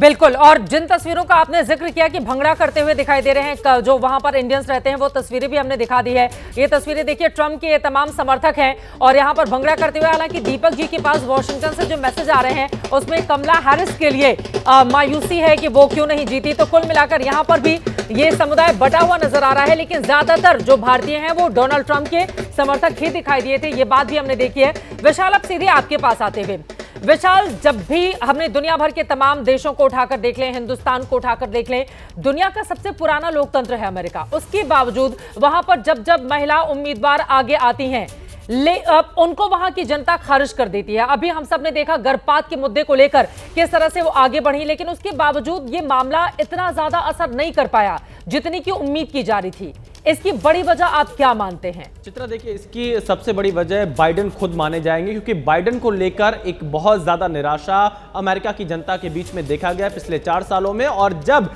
बिल्कुल और जिन तस्वीरों का आपने जिक्र किया कि भंगड़ा करते हुए दिखाई दे रहे हैं जो वहां पर इंडियंस रहते हैं वो तस्वीरें भी हमने दिखा दी है ये तस्वीरें देखिए ट्रंप के ये तमाम समर्थक हैं और यहाँ पर भंगड़ा करते हुए हालांकि दीपक जी के पास वॉशिंगटन से जो मैसेज आ रहे हैं उसमें कमला हैरिस के लिए आ, मायूसी है कि वो क्यों नहीं जीती तो कुल मिलाकर यहाँ पर भी ये समुदाय बटा हुआ नजर आ रहा है लेकिन ज्यादातर जो भारतीय हैं वो डोनाल्ड ट्रंप के समर्थक ही दिखाई दिए थे ये बात भी हमने देखी है विशाल अब सीधे आपके पास आते हुए विशाल जब भी हमने दुनिया भर के तमाम देशों को उठाकर देख लें हिंदुस्तान को उठाकर देख लें दुनिया का सबसे पुराना लोकतंत्र है अमेरिका उसके बावजूद वहां पर जब जब महिला उम्मीदवार आगे आती हैं ले अब उनको वहां की जनता खारिज कर देती है अभी हम सब ने देखा गर्भपात के मुद्दे को लेकर किस तरह से वो आगे बढ़ी लेकिन उसके बावजूद ये मामला इतना ज्यादा असर नहीं कर पाया जितनी की उम्मीद की जा रही थी इसकी बड़ी वजह आप क्या मानते हैं चित्रा देखिए इसकी सबसे बड़ी वजह बाइडन खुद माने जाएंगे क्योंकि बाइडेन को लेकर एक बहुत ज्यादा निराशा अमेरिका की जनता के बीच में देखा गया पिछले चार सालों में और जब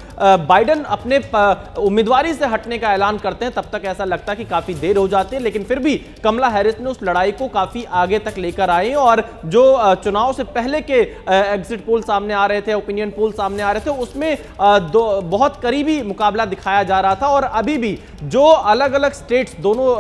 बाइडेन अपने उम्मीदवारी से हटने का ऐलान करते हैं तब तक ऐसा लगता है कि काफी देर हो जाती है लेकिन फिर भी कमला हैरिस ने उस लड़ाई को काफी आगे तक लेकर आई और जो चुनाव से पहले के एग्जिट पोल सामने आ रहे थे ओपिनियन पोल सामने आ रहे थे उसमें बहुत करीबी मुकाबला दिखाया जा रहा था और अभी भी जो जो अलग अलग स्टेट्स दोनों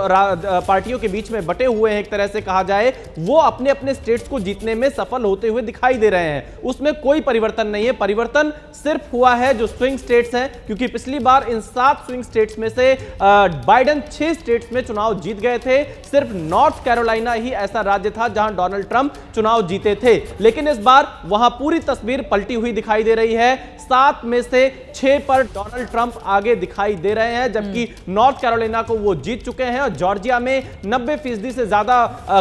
पार्टियों के बीच में बटे हुए हैं एक तरह से कहा जाए वो अपने अपने स्टेट्स को जीतने में सफल होते हुए दिखाई दे रहे हैं उसमें कोई परिवर्तन नहीं है परिवर्तन सिर्फ हुआ है जो स्विंग स्टेट्स हैं क्योंकि पिछली बार इन सात स्विंग स्टेट्स में से बाइडन छह स्टेट्स में चुनाव जीत गए थे सिर्फ नॉर्थ कैरोलाइना ही ऐसा राज्य था जहां डोनाल्ड ट्रंप चुनाव जीते थे लेकिन इस बार वहां पूरी तस्वीर पलटी हुई दिखाई दे रही है सात में से छह पर डोनाल्ड ट्रंप आगे दिखाई दे रहे हैं जबकि हम्म। नॉर्थ कैरोलिना को वो जीत चुके हैं और जॉर्जिया में नब्बे फीसदी से ज्यादा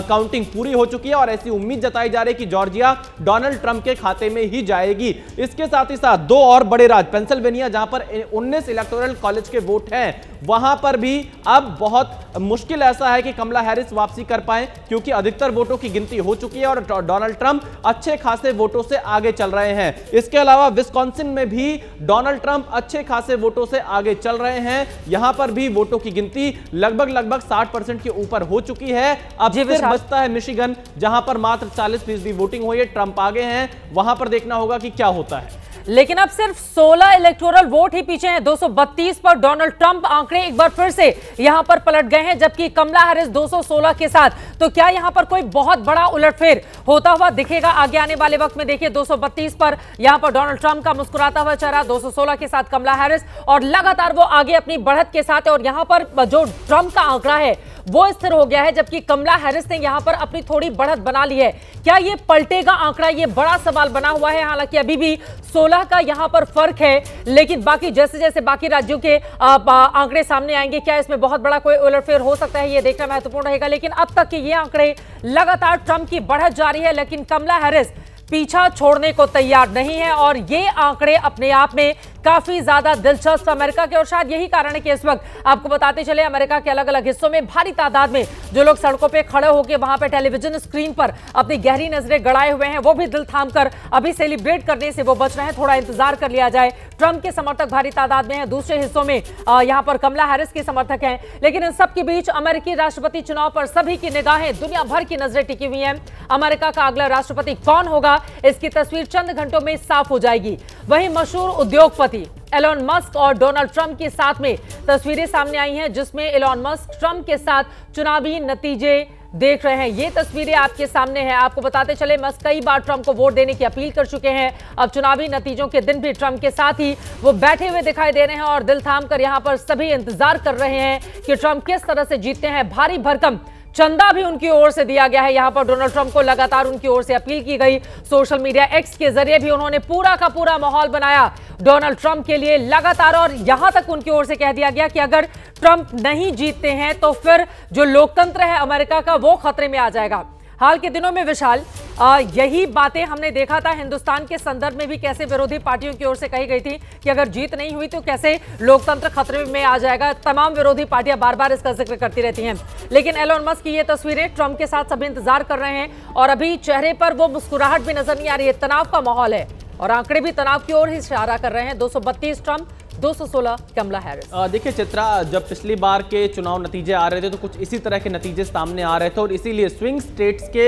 काउंटिंग पूरी हो चुकी है और ऐसी उम्मीद जताई जा रही है कि जॉर्जिया डोनाल्ड ट्रंप के खाते में ही जाएगी इसके साथ ही साथ दो और बड़े राज्य पेंसिल्वेनिया जहां पर उन्नीस इलेक्टोरल कॉलेज के वोट हैं वहां पर भी अब बहुत मुश्किल ऐसा है कि कमला हैरिस वापसी कर पाए क्योंकि अधिकतर वोटों की गिनती हो चुकी है और डोनाल्ड ट्रंप अच्छे खासे वोटों से आगे चल रहे हैं इसके अलावा विस्कॉन्सिन में भी डोनाल्ड ट्रंप ट्रंप अच्छे खासे वोटों से आगे चल रहे हैं यहां पर भी वोटों की गिनती लगभग लगभग 60 परसेंट के ऊपर हो चुकी है अब सिर्फ बचता है मिशिगन जहां पर मात्र 40 फीसदी वोटिंग हुई है ट्रंप आगे हैं वहां पर देखना होगा कि क्या होता है लेकिन अब सिर्फ 16 इलेक्टोरल वोट ही पीछे हैं 232 पर डोनाल्ड ट्रंप आंकड़े एक बार फिर से यहां पर पलट गए हैं जबकि कमला हैरिस 216 के साथ तो क्या यहां पर कोई बहुत बड़ा उलटफेर होता हुआ दिखेगा आगे आने वाले वक्त में देखिए 232 पर यहां पर डोनाल्ड ट्रंप का मुस्कुराता हुआ चेहरा 216 के साथ कमला हैरिस और लगातार वो आगे अपनी बढ़त के साथ है और यहां पर जो ट्रंप का आंकड़ा है वो स्थिर हो गया है जबकि कमला हैरिस ने यहां पर अपनी थोड़ी बढ़त बना ली है क्या ये पलटेगा आंकड़ा ये बड़ा सवाल बना हुआ है हालांकि अभी भी 16 का यहां पर फर्क है लेकिन बाकी जैसे जैसे बाकी राज्यों के आंकड़े सामने आएंगे क्या इसमें बहुत बड़ा कोई उलटफेर हो सकता है ये देखना महत्वपूर्ण रहेगा लेकिन अब तक के ये आंकड़े लगातार ट्रंप की बढ़त जारी है लेकिन कमला हैरिस पीछा छोड़ने को तैयार नहीं है और ये आंकड़े अपने आप में काफी ज्यादा दिलचस्प अमेरिका के और शायद यही कारण है कि इस वक्त आपको बताते चले अमेरिका के अलग अलग हिस्सों में भारी तादाद में जो लोग सड़कों पर खड़े होकर वहां पर टेलीविजन स्क्रीन पर अपनी गहरी नजरें गड़ाए हुए हैं वो भी दिल थाम कर अभी सेलिब्रेट करने से वो बच रहे हैं थोड़ा इंतजार कर लिया जाए ट्रंप के समर्थक भारी तादाद में है दूसरे हिस्सों में यहाँ पर कमला हैरिस के समर्थक हैं लेकिन इन सबके बीच अमेरिकी राष्ट्रपति चुनाव पर सभी की निगाहें दुनिया भर की नजरें टिकी हुई हैं अमेरिका का अगला राष्ट्रपति कौन होगा इसकी तस्वीर चंद घंटों में साफ हो जाएगी वहीं मशहूर उद्योगपति राष्ट्रपति एलोन मस्क और डोनाल्ड ट्रंप के साथ में तस्वीरें सामने आई हैं जिसमें एलोन मस्क ट्रंप के साथ चुनावी नतीजे देख रहे हैं ये तस्वीरें आपके सामने हैं आपको बताते चले मस्क कई बार ट्रंप को वोट देने की अपील कर चुके हैं अब चुनावी नतीजों के दिन भी ट्रंप के साथ ही वो बैठे हुए दिखाई दे रहे हैं और दिल थाम कर यहां पर सभी इंतजार कर रहे हैं कि ट्रंप किस तरह से जीतते हैं भारी भरकम चंदा भी उनकी ओर से दिया गया है यहां पर डोनाल्ड ट्रंप को लगातार उनकी ओर से अपील की गई सोशल मीडिया एक्स के जरिए भी उन्होंने पूरा का पूरा माहौल बनाया डोनाल्ड ट्रंप के लिए लगातार और यहां तक उनकी ओर से कह दिया गया कि अगर ट्रंप नहीं जीतते हैं तो फिर जो लोकतंत्र है अमेरिका का वो खतरे में आ जाएगा हाल के दिनों में विशाल आ, यही बातें हमने देखा था हिंदुस्तान के संदर्भ में भी कैसे विरोधी पार्टियों की ओर से कही गई थी कि अगर जीत नहीं हुई तो कैसे लोकतंत्र खतरे में आ जाएगा तमाम विरोधी पार्टियां बार बार इसका जिक्र करती रहती हैं लेकिन एलोन मस्क की ये तस्वीरें ट्रंप के साथ सभी इंतजार कर रहे हैं और अभी चेहरे पर वो मुस्कुराहट भी नजर नहीं आ रही है तनाव का माहौल है और आंकड़े भी तनाव की ओर ही इशारा कर रहे हैं दो ट्रंप 216 कमला हैरिस देखिए चित्रा जब पिछली बार के चुनाव नतीजे आ रहे थे तो कुछ इसी तरह के नतीजे सामने आ रहे थे और इसीलिए स्विंग स्टेट्स के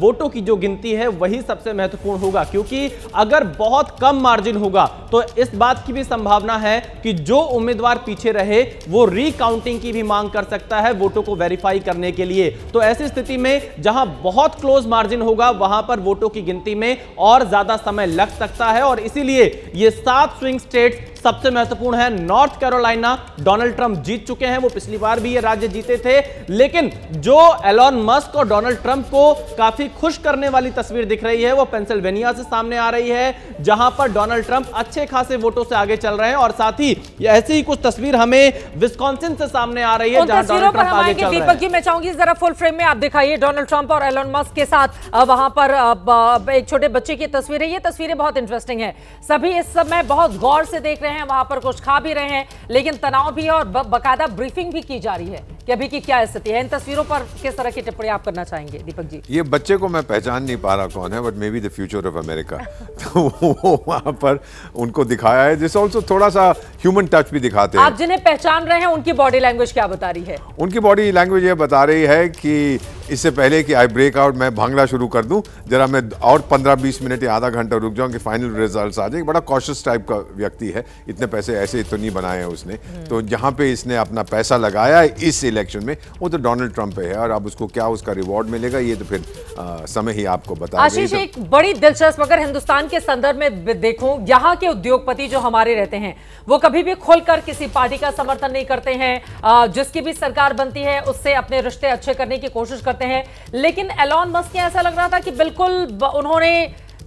वोटों की जो गिनती है वही सबसे महत्वपूर्ण होगा क्योंकि अगर बहुत कम मार्जिन होगा तो इस बात की भी संभावना है कि जो उम्मीदवार पीछे रहे वो रिकाउंटिंग की भी मांग कर सकता है वोटों को वेरीफाई करने के लिए तो ऐसी स्थिति में जहां बहुत क्लोज मार्जिन होगा वहां पर वोटों की गिनती में और ज्यादा समय लग सकता है और इसीलिए ये सात स्विंग स्टेट्स सबसे महत्वपूर्ण है नॉर्थ कैरोलिना डोनाल्ड ट्रंप जीत चुके हैं वो पिछली बार भी ये राज्य जीते थे लेकिन जो एलॉन मस्क और डोनाल्ड ट्रंप को काफी खुश करने वाली तस्वीर दिख रही है वो पेंसिल्वेनिया से सामने आ रही है जहां पर डोनाल्ड ट्रंप अच्छे खासे वोटों से आगे चल रहे हैं और साथ ही ऐसी ही कुछ तस्वीर हमें विस्कॉन्सिन से सामने आ रही है जहां जी मैं चाहूंगी जरा फुल फ्रेम में आप दिखाइए डोनाल्ड ट्रंप और एलन मस्क के साथ वहां पर एक छोटे बच्चे की तस्वीर है ये तस्वीरें बहुत इंटरेस्टिंग है सभी इस समय बहुत गौर से देख रहे हैं हैं वहां पर कुछ खा भी रहे हैं लेकिन तनाव भी है और बाकायदा ब्रीफिंग भी की जा रही है कि अभी की क्या स्थिति है इन तस्वीरों पर किस तरह की टिप्पणी आप करना चाहेंगे दीपक जी ये बच्चे को मैं पहचान नहीं पा रहा कौन है but may be the future of America तो वो वहाँ पर उनको दिखाया है जिस ऑल्सो थोड़ा सा ह्यूमन टच भी दिखाते हैं आप जिन्हें पहचान रहे हैं उनकी बॉडी लैंग्वेज क्या बता रही है उनकी बॉडी लैंग्वेज ये बता रही है कि इससे पहले कि आई ब्रेक आउट मैं भांगड़ा शुरू कर दूं जरा मैं और 15-20 मिनट या आधा घंटा रुक जाऊं कि फाइनल रिजल्ट्स आ जाए बड़ा कॉशियस टाइप का व्यक्ति है इतने पैसे ऐसे तो नहीं बनाए हैं उसने हम्म। तो जहां पे इसने अपना पैसा लगाया इस इलेक्शन में वो तो डोनाल्ड ट्रंप है और अब उसको क्या उसका रिवॉर्ड मिलेगा ये तो फिर आ, समय ही आपको बता आशीष तो एक बड़ी दिलचस्प अगर हिंदुस्तान के संदर्भ में देखूं यहाँ के उद्योगपति जो हमारे रहते हैं वो कभी भी खुलकर किसी पार्टी का समर्थन नहीं करते हैं जिसकी भी सरकार बनती है उससे अपने रिश्ते अच्छे करने की कोशिश करते हैं लेकिन एलॉन मस्क ऐसा लग रहा था कि बिल्कुल उन्होंने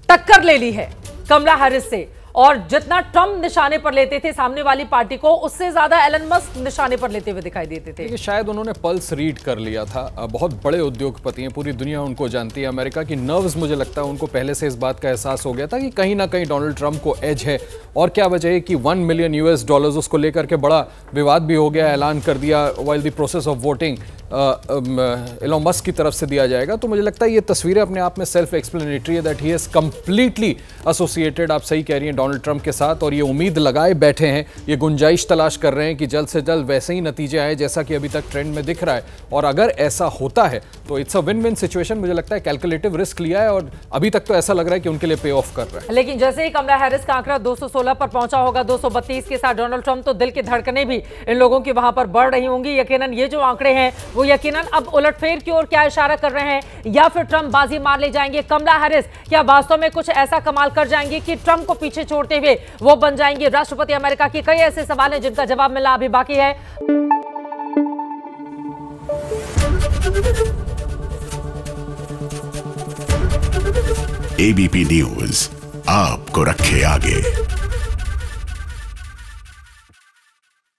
टक्कर ले ली है कमला हैरिस से और जितना ट्रम्प निशाने पर लेते थे सामने वाली पार्टी को उससे ज्यादा एलन मस्क निशाने पर लेते हुए दिखाई देते थे शायद उन्होंने पल्स रीड कर लिया था बहुत बड़े उद्योगपति हैं पूरी दुनिया उनको जानती है अमेरिका की नर्व्स मुझे लगता है उनको पहले से इस बात का एहसास हो गया था कि कहीं ना कहीं डोनाल्ड ट्रंप को एज है और क्या वजह है कि वन मिलियन यूएस डॉलर उसको लेकर के बड़ा विवाद भी हो गया ऐलान कर दिया while the process of voting Elon Musk की तरफ से दिया जाएगा तो मुझे लगता है ये तस्वीरें अपने आप में सेल्फ एक्सप्लेनेटरी है that he is completely associated आप सही कह रही हैं डोनाल्ड ट्रंप के साथ और ये उम्मीद लगाए बैठे हैं ये गुंजाइश तलाश कर रहे हैं कि जल्द से जल्द वैसे ही नतीजे आए जैसा कि अभी तक ट्रेंड में दिख रहा है और अगर ऐसा होता है तो it's a win win situation मुझे लगता है कैलकुलेटिव रिस्क लिया है और अभी तक तो ऐसा लग रहा है कि उनके लिए पे ऑफ कर रहा है लेकिन जैसे ही कमला हैरिस का आंकड़ा दो पर पहुंचा होगा दो के साथ डोनाल्ड ट्रंप तो दिल की धड़कने भी इन लोगों की वहां पर बढ़ रही होंगी यकीन ये जो आंकड़े हैं वो यकीन अब उलटफेर की ओर क्या इशारा कर रहे हैं या फिर ट्रंप बाजी मार ले जाएंगे कमला हैरिस क्या वास्तव में कुछ ऐसा कमाल कर जाएंगे कि ट्रंप को पीछे छोड़ते हुए वो बन जाएंगे राष्ट्रपति अमेरिका की कई ऐसे सवाल हैं जिनका जवाब मिला अभी बाकी है एबीपी न्यूज आपको रखे आगे